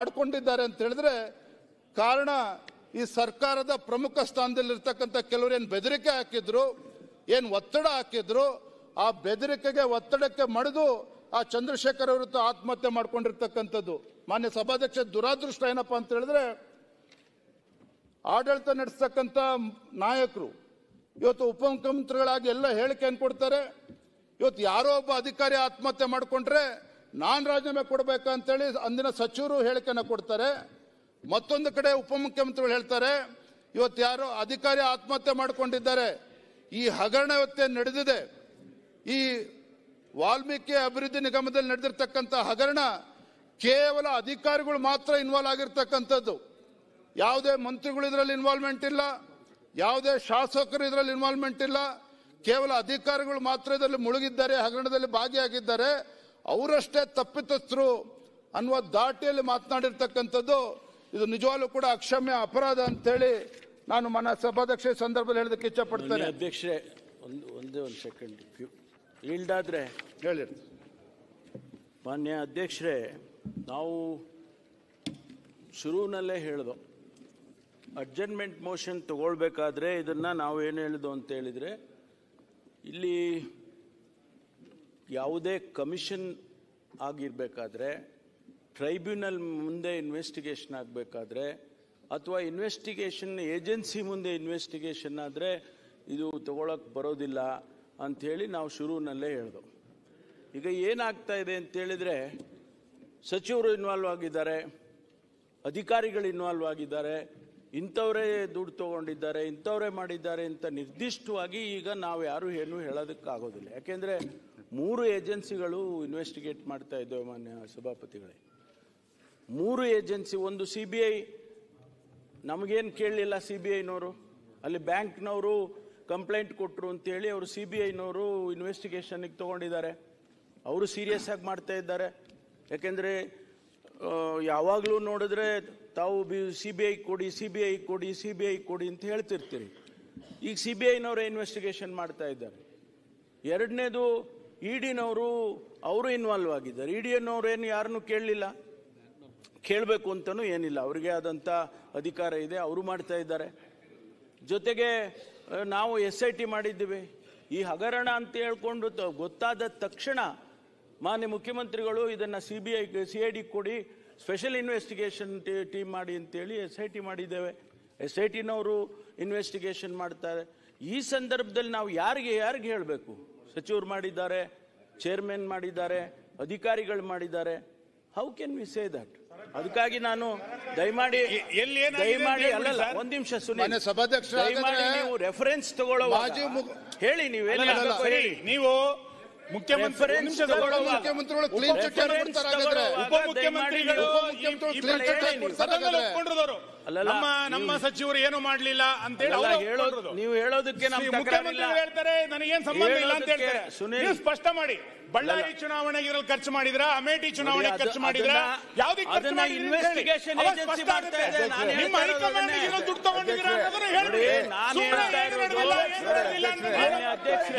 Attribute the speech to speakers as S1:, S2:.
S1: ಮಾಡ್ಕೊಂಡಿದ್ದಾರೆ ಅಂತ ಹೇಳಿದ್ರೆ ಕಾರಣ ಈ ಸರ್ಕಾರದ ಪ್ರಮುಖ ಸ್ಥಾನದಲ್ಲಿರ್ತಕ್ಕಂಥ ಕೆಲವರು ಏನು ಬೆದರಿಕೆ ಹಾಕಿದ್ರು ಏನು ಒತ್ತಡ ಹಾಕಿದ್ರು ಆ ಬೆದರಿಕೆಗೆ ಒತ್ತಡಕ್ಕೆ ಮಡಿದು ಆ ಚಂದ್ರಶೇಖರ್ ಅವರು ಆತ್ಮಹತ್ಯೆ ಮಾಡ್ಕೊಂಡಿರ್ತಕ್ಕಂಥದ್ದು ಮಾನ್ಯ ಸಭಾಧ್ಯಕ್ಷ ದುರಾದೃಷ್ಟ ಏನಪ್ಪಾ ಅಂತ ಹೇಳಿದ್ರೆ ಆಡಳಿತ ನಡೆಸ್ತಕ್ಕಂಥ ನಾಯಕರು ಇವತ್ತು ಉಪಮುಖ್ಯಮಂತ್ರಿಗಳಾಗಿ ಎಲ್ಲ ಹೇಳಿಕೆ ಕೊಡ್ತಾರೆ ಇವತ್ತು ಯಾರೋ ಒಬ್ಬ ಅಧಿಕಾರಿ ಆತ್ಮಹತ್ಯೆ ಮಾಡಿಕೊಂಡ್ರೆ ನಾನು ರಾಜೀನಾಮೆ ಕೊಡಬೇಕು ಅಂತೇಳಿ ಅಂದಿನ ಸಚಿವರು ಹೇಳಿಕೆಯನ್ನು ಕೊಡ್ತಾರೆ ಮತ್ತೊಂದು ಕಡೆ ಉಪಮುಖ್ಯಮಂತ್ರಿಗಳು ಹೇಳ್ತಾರೆ ಇವತ್ತು ಯಾರು ಅಧಿಕಾರಿ ಆತ್ಮಹತ್ಯೆ ಮಾಡಿಕೊಂಡಿದ್ದಾರೆ ಈ ಹಗರಣ ಇವತ್ತೆ ನಡೆದಿದೆ ಈ ವಾಲ್ಮೀಕಿ ಅಭಿವೃದ್ಧಿ ನಿಗಮದಲ್ಲಿ ನಡೆದಿರ್ತಕ್ಕಂಥ ಹಗರಣ ಕೇವಲ ಅಧಿಕಾರಿಗಳು ಮಾತ್ರ ಇನ್ವಾಲ್ವ್ ಆಗಿರ್ತಕ್ಕಂಥದ್ದು ಯಾವುದೇ ಮಂತ್ರಿಗಳು ಇದರಲ್ಲಿ ಇನ್ವಾಲ್ವ್ಮೆಂಟ್ ಇಲ್ಲ ಯಾವುದೇ ಶಾಸಕರು ಇದರಲ್ಲಿ ಇನ್ವಾಲ್ವ್ಮೆಂಟ್ ಇಲ್ಲ ಕೇವಲ ಅಧಿಕಾರಿಗಳು ಮಾತ್ರ ಇದರಲ್ಲಿ ಮುಳುಗಿದ್ದಾರೆ ಹಗರಣದಲ್ಲಿ ಭಾಗಿಯಾಗಿದ್ದಾರೆ ಅವರಷ್ಟೇ ತಪ್ಪಿತಸ್ಥರು ಅನ್ನುವ ದಾಟಿಯಲ್ಲಿ ಮಾತನಾಡಿರ್ತಕ್ಕಂಥದ್ದು ಇದು ನಿಜವಾಗ್ಲೂ ಕೂಡ ಅಕ್ಷಮ್ಯ ಅಪರಾಧ ಅಂತೇಳಿ ನಾನು ಮನ ಸಭಾಧ್ಯಕ್ಷ ಸಂದರ್ಭದಲ್ಲಿ ಹೇಳೋದಕ್ಕೆ ಇಚ್ಛಪಡ್ತೇನೆ
S2: ಅಧ್ಯಕ್ಷರೇ ಒಂದು ಒಂದೇ ಒಂದು ಸೆಕೆಂಡ್ ಇಲ್ಡಾದ್ರೆ ಹೇಳಿ ಮಾನ್ಯ ಅಧ್ಯಕ್ಷರೇ ನಾವು ಶುರುವಿನಲ್ಲೇ ಹೇಳ್ದು ಅಡ್ಜರ್ಮೆಂಟ್ ಮೋಷನ್ ತಗೊಳ್ಬೇಕಾದ್ರೆ ಇದನ್ನು ನಾವು ಏನು ಅಂತ ಹೇಳಿದರೆ ಇಲ್ಲಿ ಯಾವುದೇ ಕಮಿಷನ್ ಆಗಿರಬೇಕಾದ್ರೆ ಟ್ರೈಬ್ಯುನಲ್ ಮುಂದೆ ಇನ್ವೆಸ್ಟಿಗೇಷನ್ ಆಗಬೇಕಾದ್ರೆ ಅಥವಾ ಇನ್ವೆಸ್ಟಿಗೇಷನ್ ಏಜೆನ್ಸಿ ಮುಂದೆ ಇನ್ವೆಸ್ಟಿಗೇಷನ್ ಆದರೆ ಇದು ತಗೊಳಕ್ಕೆ ಬರೋದಿಲ್ಲ ಅಂಥೇಳಿ ನಾವು ಶುರುವಿನಲ್ಲೇ ಹೇಳ್ದು ಈಗ ಏನಾಗ್ತಾ ಇದೆ ಅಂತೇಳಿದರೆ ಸಚಿವರು ಇನ್ವಾಲ್ವ್ ಆಗಿದ್ದಾರೆ ಅಧಿಕಾರಿಗಳು ಇನ್ವಾಲ್ವ್ ಆಗಿದ್ದಾರೆ ಇಂಥವರೇ ದುಡ್ಡು ತಗೊಂಡಿದ್ದಾರೆ ಇಂಥವರೇ ಮಾಡಿದ್ದಾರೆ ಅಂತ ನಿರ್ದಿಷ್ಟವಾಗಿ ಈಗ ನಾವು ಯಾರೂ ಏನೂ ಹೇಳೋದಕ್ಕಾಗೋದಿಲ್ಲ ಯಾಕೆಂದರೆ ಮೂರು ಏಜೆನ್ಸಿಗಳು ಇನ್ವೆಸ್ಟಿಗೇಟ್ ಮಾಡ್ತಾ ಇದ್ದಾವೆ ಮಾನ್ಯ ಸಭಾಪತಿಗಳೇ ಮೂರು ಏಜೆನ್ಸಿ ಒಂದು ಸಿ ಬಿ ಐ ನಮಗೇನು ಕೇಳಲಿಲ್ಲ ಸಿ ಬಿ ಐನವರು ಅಲ್ಲಿ ಬ್ಯಾಂಕ್ನವರು ಕಂಪ್ಲೇಂಟ್ ಕೊಟ್ಟರು ಅಂತೇಳಿ ಅವರು ಸಿ ಬಿ ಐನವರು ಇನ್ವೆಸ್ಟಿಗೇಷನಿಗೆ ತಗೊಂಡಿದ್ದಾರೆ ಅವರು ಸೀರಿಯಸ್ ಆಗಿ ಮಾಡ್ತಾ ಇದ್ದಾರೆ ಯಾಕೆಂದರೆ ಯಾವಾಗಲೂ ನೋಡಿದ್ರೆ ತಾವು ಬಿ ಸಿ ಬಿ ಐ ಕೊಡಿ ಸಿ ಬಿ ಐ ಕೊಡಿ ಸಿ ಬಿ ಐ ಕೊಡಿ ಅಂತ ಹೇಳ್ತಿರ್ತೀರಿ ಈಗ ಸಿ ಬಿ ಐನವರೇ ಇನ್ವೆಸ್ಟಿಗೇಷನ್ ಮಾಡ್ತಾ ಇದ್ದಾರೆ ಎರಡನೇದು ಡಿನವರು ಅವರು ಇನ್ವಾಲ್ವ್ ಆಗಿದ್ದಾರೆ ಏನು ಯಾರನ್ನೂ ಕೇಳಲಿಲ್ಲ ಕೇಳಬೇಕು ಅಂತಲೂ ಏನಿಲ್ಲ ಅವರಿಗೆ ಆದಂಥ ಅಧಿಕಾರ ಇದೆ ಅವರು ಮಾಡ್ತಾ ಇದ್ದಾರೆ ಜೊತೆಗೆ ನಾವು ಎಸ್ ಐ ಟಿ ಮಾಡಿದ್ದೀವಿ ಈ ಹಗರಣ ಅಂತ ಹೇಳ್ಕೊಂಡು ಗೊತ್ತಾದ ತಕ್ಷಣ ಮಾನ್ಯ ಮುಖ್ಯಮಂತ್ರಿಗಳು ಇದನ್ನು C B I C I D ಕೊಡಿ ಸ್ಪೆಷಲ್ ಇನ್ವೆಸ್ಟಿಗೇಷನ್ ಟೀಮ್ ಮಾಡಿ ಅಂತೇಳಿ ಎಸ್ ಐ ಟಿ ಮಾಡಿದ್ದೇವೆ ಎಸ್ ಐ ಟಿನವರು ಇನ್ವೆಸ್ಟಿಗೇಷನ್ ಮಾಡ್ತಾರೆ ಈ ಸಂದರ್ಭದಲ್ಲಿ ನಾವು ಯಾರಿಗೆ ಯಾರಿಗೆ ಹೇಳಬೇಕು ಸಚಿವರು ಮಾಡಿದ್ದಾರೆ ಚೇರ್ಮನ್ ಮಾಡಿದ್ದಾರೆ ಅಧಿಕಾರಿಗಳು ಮಾಡಿದ್ದಾರೆ how can we say that ಅದಕ್ಕಾಗಿ ನಾನು ದಯಮಾಡಿ ದಯಮಾಡಿ ಅಲ್ಲಲ್ಲ ಒಂದ್ ನಿಮಿಷ ಸುನಿ ಸಭಾಧ್ಯಕ್ಷ ರೆಫರೆನ್ಸ್ ತಗೊಳ್ಳೋ ಹೇಳಿ ನೀವೇನು ಹೇಳಿ ನೀವು ಮುಖ್ಯಮಂತ್ರಿ ಮುಖ್ಯಮಂತ್ರಿಗಳು ಕ್ಲೀನ್ ಚಿಟ್ ಹಾಕ್ಬಿಡ್ತಾರೆ ಉಪಮುಖ್ಯಮಂತ್ರಿಗಳು ಕ್ಲೀನ್ ಚಿಟ್ ಹಾಕ್ಬಿಡ್ತಾರೆ ನಮ್ಮ ನಮ್ಮ ಸಚಿವರು ಏನು ಮಾಡ್ಲಿಲ್ಲ ಅಂತ ಹೇಳಿ ನೀವು ಹೇಳೋದಕ್ಕೆ ಮುಖ್ಯಮಂತ್ರಿಗಳು ಹೇಳ್ತಾರೆ ನನಗೇನ್ ಸಂಬಂಧ ಇಲ್ಲ ಅಂತ ಹೇಳ್ತಾರೆ ನೀವು ಸ್ಪಷ್ಟ ಮಾಡಿ ಬಳ್ಳಾರಿ ಚುನಾವಣೆಗೆ ಇದ್ರಲ್ಲಿ ಖರ್ಚು ಮಾಡಿದ್ರ ಅಮೇಠಿ ಚುನಾವಣೆ ಖರ್ಚು ಮಾಡಿದ್ರ ಯಾವ್ದಕ್ಕೆ ಖರ್ಚು ಮಾಡಿ ಇನ್ವೆಸ್ಟಿಗೇಷನ್ ಏಜೆನ್ಸಿ ಮಾಡ್ತಾ ಇದೆ ನಿಮ್ಮ ಹೈಕಮಾಂಡ್ ಇರೋ ದುಡ್ಡು ತಗೊಂಡಿದ್ದೀರಾ ಅನ್ನೋದನ್ನ ಹೇಳಿ ನಾನು ಅಧ್ಯಕ್ಷ